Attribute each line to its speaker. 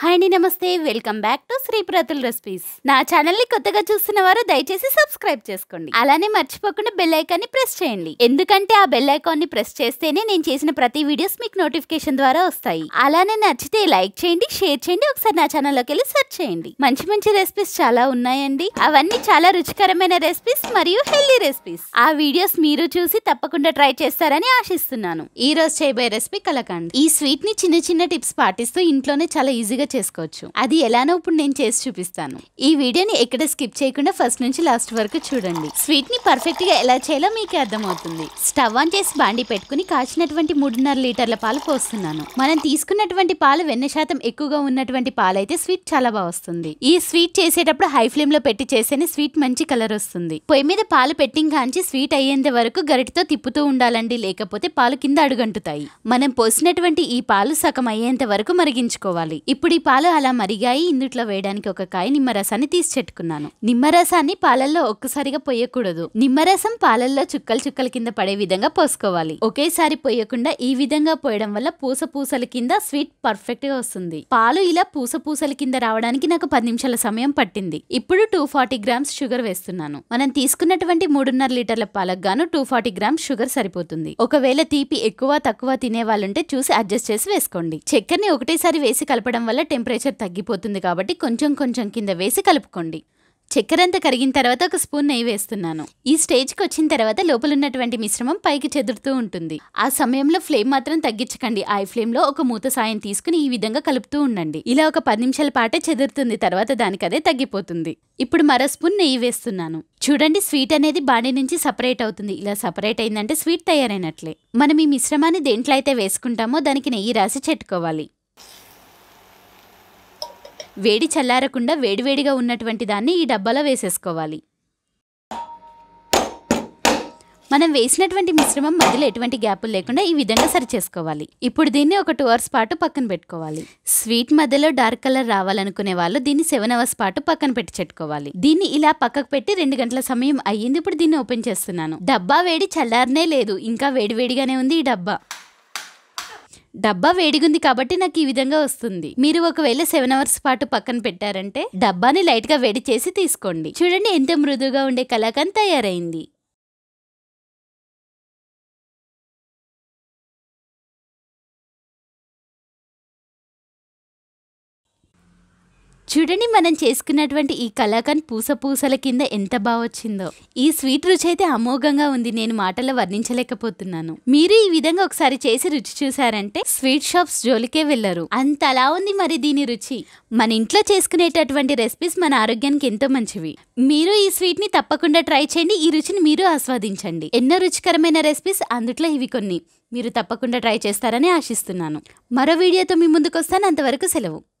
Speaker 1: hi అండి నమస్తే welcome back to Sriprathul recipes నా ఛానల్ ని కొత్తగా చూస్తున్న వారు దయచేసి సబ్స్క్రైబ్ చేసుకోండి అలానే మర్చిపోకుండా బెల్ ఐకాన్ ని ప్రెస్ చేయండి ఎందుకంటే ఆ బెల్ ఐకాన్ ని ప్రెస్ చేస్తేనే నేను చేసిన ప్రతి వీడియోస్ మీకు నోటిఫికేషన్ ద్వారా వస్తాయి అలానే నచ్చితే లైక్ చేయండి షేర్ చేయండి ఒకసారి నా లోకి వెళ్ళి సెర్చ్ చేయండి మంచి మంచి రెసిపీస్ చాలా ఉన్నాయండి అవన్నీ చాలా రుచికరమైన రెసిపీస్ మరియు హెల్దీ రెసిపీస్ ఆ వీడియోస్ మీరు చూసి తప్పకుండా ట్రై చేస్తారని ఆశిస్తున్నాను ఈ రోజు చేయబోయే రెసిపీ కలకండి ఈ స్వీట్ ని చిన్న చిన్న టిప్స్ పాటిస్తూ ఇంట్లోనే చాలా ఈజీగా ఈజీగా చేసుకోవచ్చు అది ఎలానో ఇప్పుడు నేను చేసి చూపిస్తాను ఈ వీడియోని ఎక్కడ స్కిప్ చేయకుండా ఫస్ట్ నుంచి లాస్ట్ వరకు చూడండి స్వీట్ ని పర్ఫెక్ట్ గా ఎలా చేయాలో మీకు అర్థమవుతుంది స్టవ్ ఆన్ చేసి బాండి పెట్టుకుని కాచినటువంటి మూడున్నర లీటర్ల పాలు పోస్తున్నాను మనం తీసుకున్నటువంటి పాలు వెన్న శాతం ఎక్కువగా ఉన్నటువంటి పాలు అయితే స్వీట్ చాలా బాగా వస్తుంది ఈ స్వీట్ చేసేటప్పుడు హై ఫ్లేమ్ లో పెట్టి చేస్తేనే స్వీట్ మంచి కలర్ వస్తుంది పొయ్యి మీద పాలు పెట్టిన కాంచి స్వీట్ అయ్యేంత వరకు గరిటితో తిప్పుతూ ఉండాలండి లేకపోతే పాలు కింద అడుగంటుతాయి మనం పోసినటువంటి ఈ పాలు సగం అయ్యేంత వరకు మరిగించుకోవాలి ఇప్పుడు ఈ పాలు అలా మరిగాయి ఇందుట్లో వేయడానికి ఒక కాయ నిమ్మరసాన్ని తీసి చెట్టుకున్నాను నిమ్మరసాన్ని పాలల్లో ఒక్కసారిగా పొయ్యకూడదు నిమ్మరసం పాలల్లో చుక్కలు చుక్కల కింద పడే విధంగా పోసుకోవాలి ఒకేసారి పొయ్యకుండా ఈ విధంగా పోయడం వల్ల పూస పూసల కింద స్వీట్ పర్ఫెక్ట్ గా వస్తుంది పాలు ఇలా పూస పూసల కింద రావడానికి నాకు పది నిమిషాల సమయం పట్టింది ఇప్పుడు టూ ఫార్టీ గ్రామ్స్ షుగర్ వేస్తున్నాను మనం తీసుకున్నటువంటి మూడున్నర లీటర్ల పాలకు గాను టూ ఫార్టీ గ్రామ్స్ షుగర్ సరిపోతుంది ఒకవేళ తీపి ఎక్కువ తక్కువ తినే వాళ్ళుంటే చూసి అడ్జస్ట్ చేసి వేసుకోండి చక్కెరని ఒకటేసారి వేసి కలపడం వల్ల టెంపరేచర్ తగ్గిపోతుంది కాబట్టి కొంచెం కొంచెం కింద వేసి కలుపుకోండి చక్కెర అంతా కరిగిన తర్వాత ఒక స్పూన్ నెయ్యి వేస్తున్నాను ఈ స్టేజ్కి వచ్చిన తర్వాత లోపల ఉన్నటువంటి మిశ్రమం పైకి చెదురుతూ ఉంటుంది ఆ సమయంలో ఫ్లేమ్ మాత్రం తగ్గించకండి ఐ ఫ్లేమ్లో ఒక మూత సాయం తీసుకుని ఈ విధంగా కలుపుతూ ఉండండి ఇలా ఒక పది నిమిషాల పాటే చెదురుతుంది తర్వాత దానికదే తగ్గిపోతుంది ఇప్పుడు మరో స్పూన్ నెయ్యి వేస్తున్నాను చూడండి స్వీట్ అనేది బాడీ నుంచి సపరేట్ అవుతుంది ఇలా సపరేట్ అయిందంటే స్వీట్ తయారైనట్లే మనం ఈ మిశ్రమాన్ని దేంట్లో అయితే వేసుకుంటామో దానికి నెయ్యి రాసి చెట్టుకోవాలి వేడి చల్లారకుండా వేడివేడిగా ఉన్నటువంటి దాన్ని ఈ డబ్బాలో వేసేసుకోవాలి మనం వేసినటువంటి మిశ్రమం మధ్యలో ఎటువంటి గ్యాపులు లేకుండా ఈ విధంగా సరి చేసుకోవాలి ఇప్పుడు దీన్ని ఒక టూ అవర్స్ పాటు పక్కన పెట్టుకోవాలి స్వీట్ మధ్యలో డార్క్ కలర్ రావాలనుకునే వాళ్ళు దీన్ని సెవెన్ అవర్స్ పాటు పక్కన పెట్టి చెట్టుకోవాలి దీన్ని ఇలా పక్కకు పెట్టి రెండు గంటల సమయం అయ్యింది ఇప్పుడు దీన్ని ఓపెన్ చేస్తున్నాను డబ్బా వేడి చల్లారనే లేదు ఇంకా వేడివేడిగానే ఉంది ఈ డబ్బా డబ్బా వేడిగుంది కాబట్టి నాకు ఈ విధంగా వస్తుంది మీరు ఒకవేళ సెవెన్ అవర్స్ పాటు పక్కన పెట్టారంటే డబ్బాని లైట్ గా వేడి చేసి తీసుకోండి చూడండి ఎంత మృదుగా ఉండే కలాకండ్ తయారైంది చూడండి మనం చేసుకున్నటువంటి ఈ కలాకండ్ పూస పూసల కింద ఎంత బాగా వచ్చిందో ఈ స్వీట్ రుచి అయితే అమోఘంగా ఉంది నేను మాటలు వర్ణించలేకపోతున్నాను మీరు ఈ విధంగా ఒకసారి చేసి రుచి చూసారంటే స్వీట్ షాప్స్ జోలికే వెళ్ళరు అంత అలా ఉంది మరి దీని రుచి మన ఇంట్లో చేసుకునేటటువంటి రెసిపీస్ మన ఆరోగ్యానికి ఎంతో మంచివి మీరు ఈ స్వీట్ ని తప్పకుండా ట్రై చేయండి ఈ రుచిని మీరు ఆస్వాదించండి ఎన్నో రుచికరమైన రెసిపీస్ అందుట్లో ఇవి కొన్ని మీరు తప్పకుండా ట్రై చేస్తారని ఆశిస్తున్నాను మరో వీడియోతో మీ ముందుకు వస్తాను అంతవరకు సెలవు